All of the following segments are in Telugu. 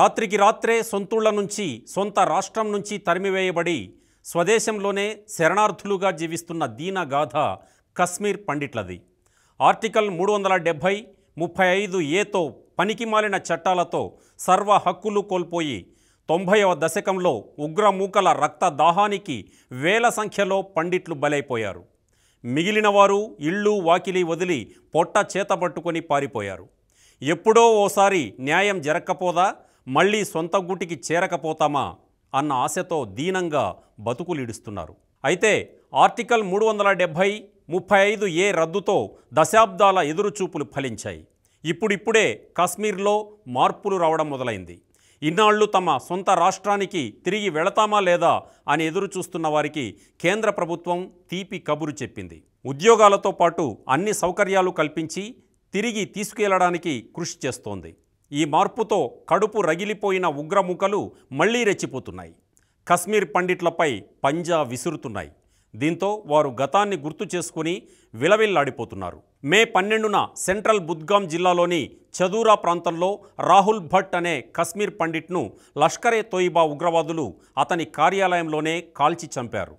రాత్రికి రాత్రే సొంతుళ్ల నుంచి సొంత రాష్ట్రం నుంచి తరిమివేయబడి స్వదేశంలోనే శరణార్థులుగా జీవిస్తున్న దీనగాథ కశ్మీర్ పండిట్లది ఆర్టికల్ మూడు వందల డెబ్భై ముప్పై ఐదు ఏతో పనికి మాలిన చట్టాలతో సర్వ హక్కులు కోల్పోయి తొంభైవ దశకంలో ఉగ్రమూకల రక్త దాహానికి వేల సంఖ్యలో పండిట్లు బలైపోయారు మిగిలిన వారు ఇళ్ళు వాకిలి వదిలి పొట్ట చేతబట్టుకొని పారిపోయారు ఎప్పుడో ఓసారి న్యాయం జరక్కపోదా మళ్ళీ సొంత గూటికి చేరకపోతామా అన్న ఆశతో దీనంగా బతుకులిడుస్తున్నారు అయితే ఆర్టికల్ మూడు వందల డెబ్భై ముప్పై ఐదు ఏ రద్దుతో దశాబ్దాల ఎదురుచూపులు ఫలించాయి ఇప్పుడిప్పుడే కాశ్మీర్లో మార్పులు రావడం మొదలైంది ఇన్నాళ్ళు తమ సొంత రాష్ట్రానికి తిరిగి వెళతామా లేదా అని ఎదురుచూస్తున్న వారికి కేంద్ర ప్రభుత్వం తీపి కబురు చెప్పింది ఉద్యోగాలతో పాటు అన్ని సౌకర్యాలు కల్పించి తిరిగి తీసుకెళ్లడానికి కృషి చేస్తోంది ఈ మార్పుతో కడుపు రగిలిపోయిన ఉగ్రముఖలు మళ్లీ రెచ్చిపోతున్నాయి కశ్మీర్ పండిట్లపై పంజా విసురుతున్నాయి దీంతో వారు గతాన్ని గుర్తు చేసుకుని విలవిల్లాడిపోతున్నారు మే పన్నెండున సెంట్రల్ బుద్గాం జిల్లాలోని చదూరా ప్రాంతంలో రాహుల్ భట్ అనే కశ్మీర్ పండిట్ను లష్కరే తోయిబా ఉగ్రవాదులు అతని కార్యాలయంలోనే కాల్చి చంపారు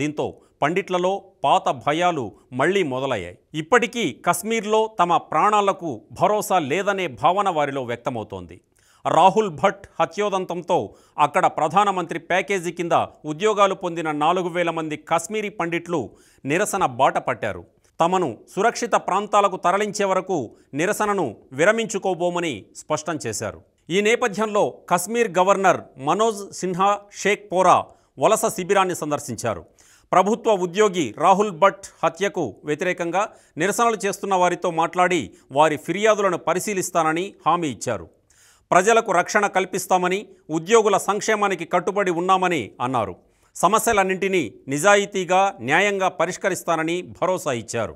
దీంతో పండిట్లలో పాత భయాలు మళ్లీ మొదలయ్యాయి ఇప్పటికీ కశ్మీర్లో తమ ప్రాణాలకు భరోసా లేదనే భావన వారిలో వ్యక్తమవుతోంది రాహుల్ భట్ హత్యోదంతంతో అక్కడ ప్రధానమంత్రి ప్యాకేజీ కింద ఉద్యోగాలు పొందిన నాలుగు వేల మంది కశ్మీరీ పండిట్లు నిరసన బాట పట్టారు తమను సురక్షిత ప్రాంతాలకు తరలించే వరకు నిరసనను విరమించుకోబోమని స్పష్టం చేశారు ఈ నేపథ్యంలో కశ్మీర్ గవర్నర్ మనోజ్ సిన్హా షేక్ పోరా వలస శిబిరాన్ని సందర్శించారు ప్రభుత్వ ఉద్యోగి రాహుల్ భట్ హత్యకు వ్యతిరేకంగా నిరసనలు చేస్తున్న వారితో మాట్లాడి వారి ఫిర్యాదులను పరిశీలిస్తానని హామీ ఇచ్చారు ప్రజలకు రక్షణ కల్పిస్తామని ఉద్యోగుల సంక్షేమానికి కట్టుబడి ఉన్నామని అన్నారు సమస్యలన్నింటినీ నిజాయితీగా న్యాయంగా పరిష్కరిస్తానని భరోసా ఇచ్చారు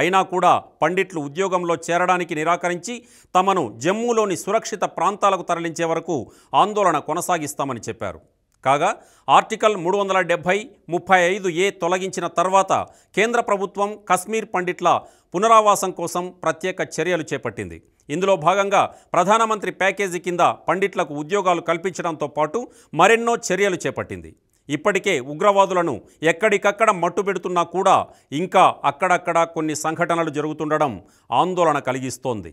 అయినా కూడా పండిట్లు ఉద్యోగంలో చేరడానికి నిరాకరించి తమను జమ్మూలోని సురక్షిత ప్రాంతాలకు తరలించే వరకు ఆందోళన కొనసాగిస్తామని చెప్పారు కాగా ఆర్టికల్ మూడు వందల డెబ్భై ముప్పై ఐదు ఏ తొలగించిన తర్వాత కేంద్ర ప్రభుత్వం కశ్మీర్ పండిట్ల పునరావాసం కోసం ప్రత్యేక చర్యలు చేపట్టింది ఇందులో భాగంగా ప్రధానమంత్రి ప్యాకేజీ కింద పండిట్లకు ఉద్యోగాలు కల్పించడంతో పాటు మరెన్నో చర్యలు చేపట్టింది ఇప్పటికే ఉగ్రవాదులను ఎక్కడికక్కడ మట్టుబెడుతున్నా కూడా ఇంకా అక్కడక్కడ కొన్ని సంఘటనలు జరుగుతుండడం ఆందోళన కలిగిస్తోంది